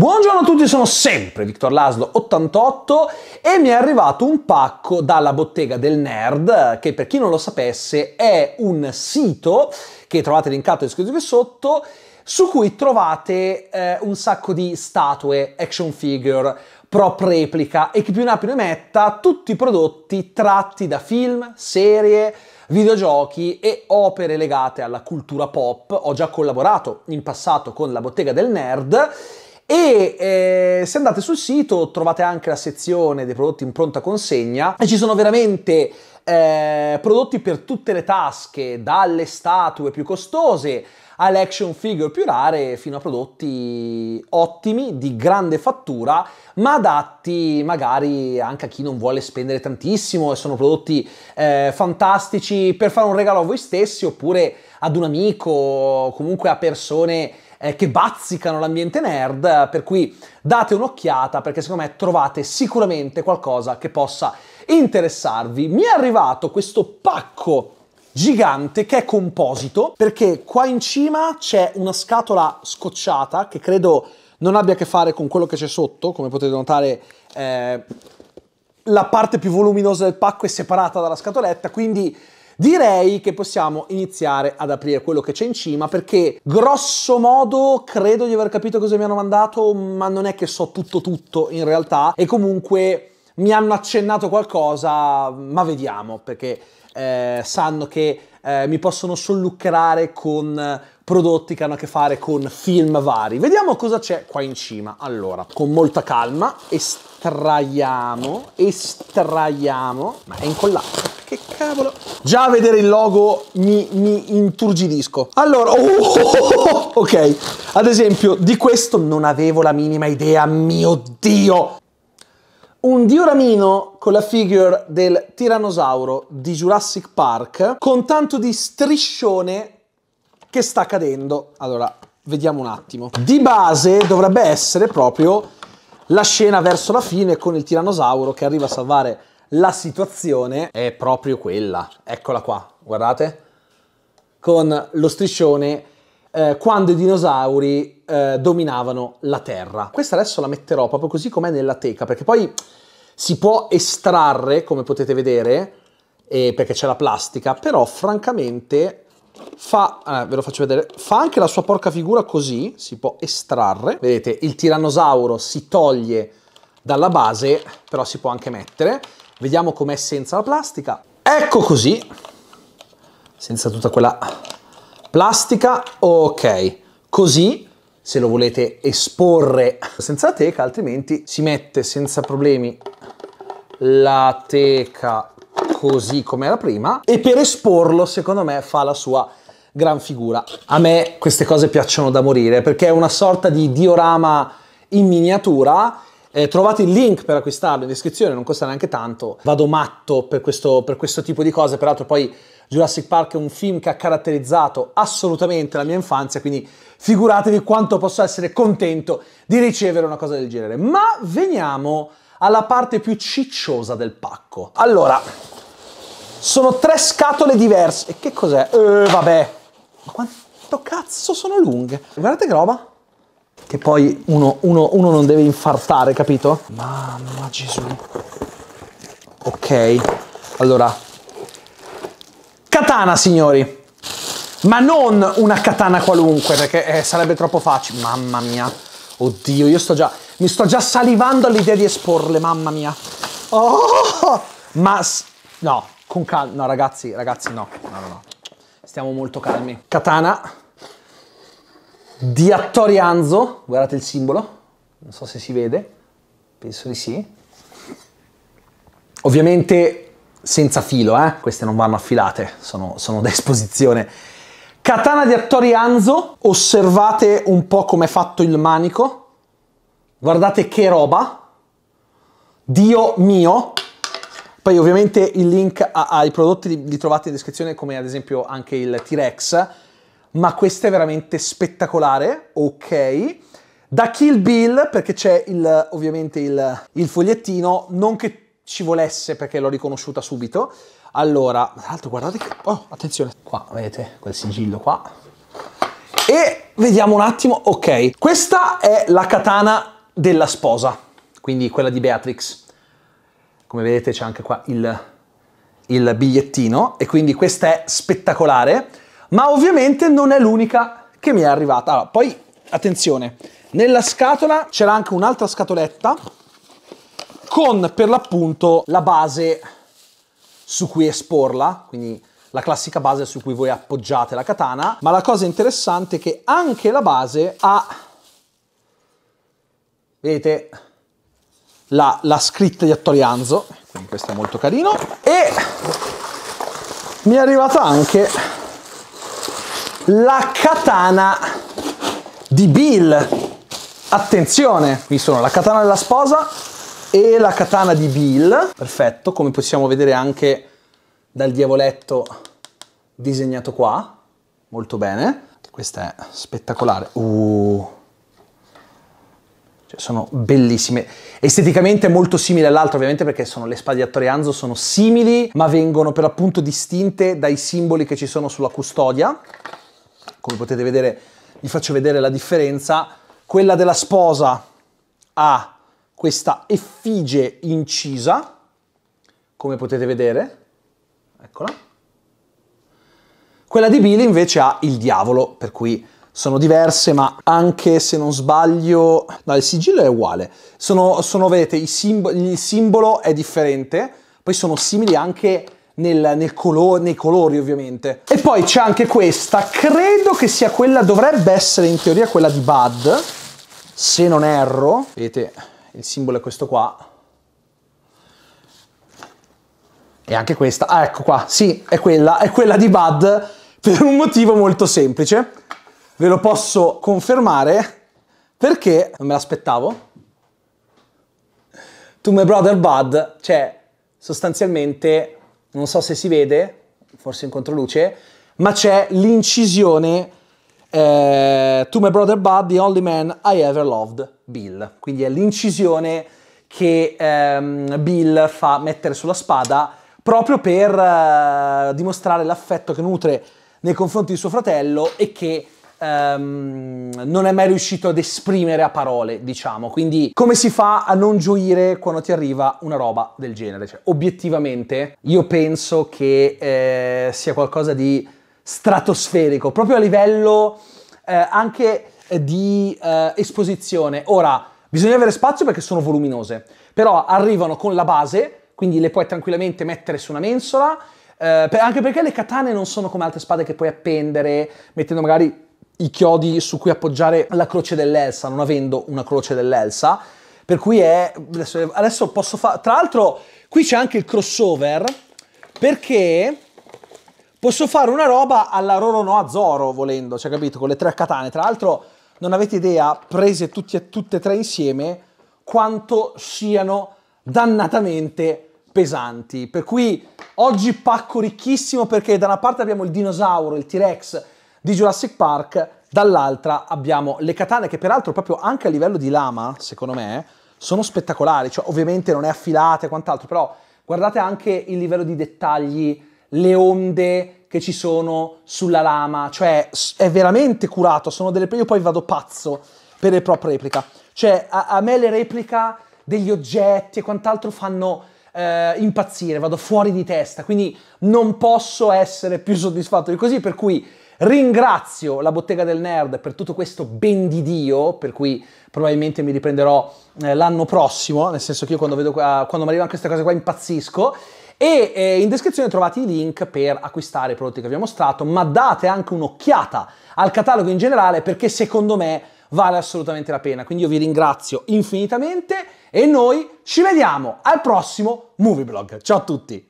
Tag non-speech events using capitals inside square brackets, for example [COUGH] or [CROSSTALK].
Buongiorno a tutti, sono sempre Victor Laslo 88 e mi è arrivato un pacco dalla bottega del nerd che per chi non lo sapesse è un sito che trovate linkato in descrizione sotto su cui trovate eh, un sacco di statue, action figure, prop replica e chi più ne ha più ne metta, tutti i prodotti tratti da film, serie, videogiochi e opere legate alla cultura pop. Ho già collaborato in passato con la bottega del nerd e eh, se andate sul sito trovate anche la sezione dei prodotti in pronta consegna e ci sono veramente eh, prodotti per tutte le tasche, dalle statue più costose alle action figure più rare fino a prodotti ottimi di grande fattura ma adatti magari anche a chi non vuole spendere tantissimo e sono prodotti eh, fantastici per fare un regalo a voi stessi oppure ad un amico comunque a persone eh, che bazzicano l'ambiente nerd, per cui date un'occhiata perché secondo me trovate sicuramente qualcosa che possa interessarvi. Mi è arrivato questo pacco gigante che è composito perché qua in cima c'è una scatola scocciata che credo non abbia a che fare con quello che c'è sotto, come potete notare eh, la parte più voluminosa del pacco è separata dalla scatoletta, quindi Direi che possiamo iniziare ad aprire quello che c'è in cima perché grosso modo credo di aver capito cosa mi hanno mandato, ma non è che so tutto tutto in realtà e comunque mi hanno accennato qualcosa, ma vediamo perché eh, sanno che eh, mi possono solluccherare con prodotti che hanno a che fare con film vari. Vediamo cosa c'è qua in cima. Allora, con molta calma estraiamo, estraiamo, ma è incollato cavolo. Già a vedere il logo mi, mi inturgidisco. Allora, oh oh oh, oh, oh, oh, ok. Ad esempio, di questo non avevo la minima idea, mio Dio. Un dioramino con la figure del tiranosauro di Jurassic Park con tanto di striscione che sta cadendo. Allora, vediamo un attimo. Di base dovrebbe essere proprio la scena verso la fine con il tiranosauro che arriva a salvare la situazione è proprio quella. Eccola qua, guardate, con lo striscione eh, quando i dinosauri eh, dominavano la Terra. Questa adesso la metterò proprio così com'è nella teca, perché poi si può estrarre, come potete vedere, eh, perché c'è la plastica, però francamente fa, eh, ve lo faccio vedere, fa anche la sua porca figura così, si può estrarre. Vedete, il tirannosauro si toglie dalla base, però si può anche mettere. Vediamo com'è senza la plastica. Ecco così, senza tutta quella plastica. Ok, così se lo volete esporre senza la teca, altrimenti si mette senza problemi la teca così come era prima e per esporlo secondo me fa la sua gran figura. A me queste cose piacciono da morire perché è una sorta di diorama in miniatura eh, trovate il link per acquistarlo in descrizione, non costa neanche tanto. Vado matto per questo, per questo tipo di cose, peraltro poi Jurassic Park è un film che ha caratterizzato assolutamente la mia infanzia, quindi figuratevi quanto posso essere contento di ricevere una cosa del genere. Ma veniamo alla parte più cicciosa del pacco. Allora, sono tre scatole diverse. E che cos'è? Eh, vabbè. Ma quanto cazzo sono lunghe? Guardate che roba che poi uno, uno, uno non deve infartare, capito? Mamma Gesù. Ok, allora. Katana, signori. Ma non una katana qualunque, perché eh, sarebbe troppo facile. Mamma mia. Oddio, io sto già... Mi sto già salivando all'idea di esporle, mamma mia. Oh! Ma... No, con calma. No, ragazzi, ragazzi, no. No, no, no. Stiamo molto calmi. Katana di Attori Anzo, guardate il simbolo, non so se si vede, penso di sì. Ovviamente senza filo, eh? queste non vanno affilate, sono, sono da esposizione. Katana di Attori Anzo, osservate un po' come è fatto il manico, guardate che roba, Dio mio, poi ovviamente il link ai prodotti li, li trovate in descrizione come ad esempio anche il T-Rex, ma questa è veramente spettacolare, ok? Da Kill Bill, perché c'è il, ovviamente il, il fogliettino, non che ci volesse perché l'ho riconosciuta subito. Allora, tra l'altro guardate, che... oh, attenzione, qua vedete quel sigillo qua. E vediamo un attimo, ok, questa è la katana della sposa, quindi quella di Beatrix. Come vedete c'è anche qua il, il bigliettino e quindi questa è spettacolare ma ovviamente non è l'unica che mi è arrivata. Allora, poi, attenzione, nella scatola c'era anche un'altra scatoletta con per l'appunto la base su cui esporla, quindi la classica base su cui voi appoggiate la katana, ma la cosa interessante è che anche la base ha, vedete, la, la scritta di Attorianzo, quindi questo è molto carino, e mi è arrivata anche la katana di Bill. Attenzione, qui sono la katana della sposa e la katana di Bill. Perfetto, come possiamo vedere anche dal diavoletto disegnato qua. Molto bene. Questa è spettacolare. Uh. Cioè, sono bellissime. Esteticamente molto simile all'altro, ovviamente, perché sono le spade di Attore Anzo sono simili, ma vengono per l'appunto distinte dai simboli che ci sono sulla custodia come potete vedere vi faccio vedere la differenza, quella della sposa ha questa effigie incisa, come potete vedere, eccola, quella di Billy invece ha il diavolo, per cui sono diverse, ma anche se non sbaglio, no, il sigillo è uguale, sono, sono vedete, il simbolo, il simbolo è differente, poi sono simili anche nel, nel colo nei colori ovviamente. E poi c'è anche questa, credo che sia quella, dovrebbe essere in teoria quella di Bud, se non erro. Vedete, il simbolo è questo qua. E anche questa, ah ecco qua, sì, è quella, è quella di Bud [LAUGHS] per un motivo molto semplice. Ve lo posso confermare perché non me l'aspettavo. To My Brother Bud cioè, sostanzialmente non so se si vede, forse in controluce, ma c'è l'incisione eh, To My Brother Bud, The Only Man I Ever Loved, Bill. Quindi è l'incisione che ehm, Bill fa mettere sulla spada proprio per eh, dimostrare l'affetto che nutre nei confronti di suo fratello e che ehm, non è mai riuscito ad esprimere a parole, diciamo. Quindi come si fa a non gioire quando ti arriva una roba del genere? Cioè, obiettivamente io penso che eh, sia qualcosa di stratosferico, proprio a livello eh, anche di eh, esposizione. Ora, bisogna avere spazio perché sono voluminose, però arrivano con la base, quindi le puoi tranquillamente mettere su una mensola, eh, per, anche perché le katane non sono come altre spade che puoi appendere mettendo magari i chiodi su cui appoggiare la croce dell'Elsa, non avendo una croce dell'Elsa. Per cui è... Adesso, adesso posso fare... Tra l'altro qui c'è anche il crossover perché posso fare una roba alla Roronoa Zoro volendo, cioè capito, con le tre katane. Tra l'altro non avete idea, prese tutti, tutte e tre insieme, quanto siano dannatamente pesanti. Per cui oggi pacco ricchissimo perché da una parte abbiamo il dinosauro, il T-Rex, di Jurassic Park, dall'altra abbiamo le katane che peraltro proprio anche a livello di lama, secondo me, sono spettacolari, cioè ovviamente non è affilata e quant'altro, però guardate anche il livello di dettagli, le onde che ci sono sulla lama, cioè è veramente curato, sono delle io poi vado pazzo per le prop replica. Cioè a, a me le replica degli oggetti e quant'altro fanno eh, impazzire, vado fuori di testa, quindi non posso essere più [LAUGHS] soddisfatto di così, per cui Ringrazio la Bottega del Nerd per tutto questo ben di Dio, per cui probabilmente mi riprenderò eh, l'anno prossimo, nel senso che io quando, vedo, qua, quando mi arrivano queste cose qua impazzisco. E eh, in descrizione trovate i link per acquistare i prodotti che vi ho mostrato, ma date anche un'occhiata al catalogo in generale perché secondo me vale assolutamente la pena. Quindi io vi ringrazio infinitamente e noi ci vediamo al prossimo Movie Blog. Ciao a tutti!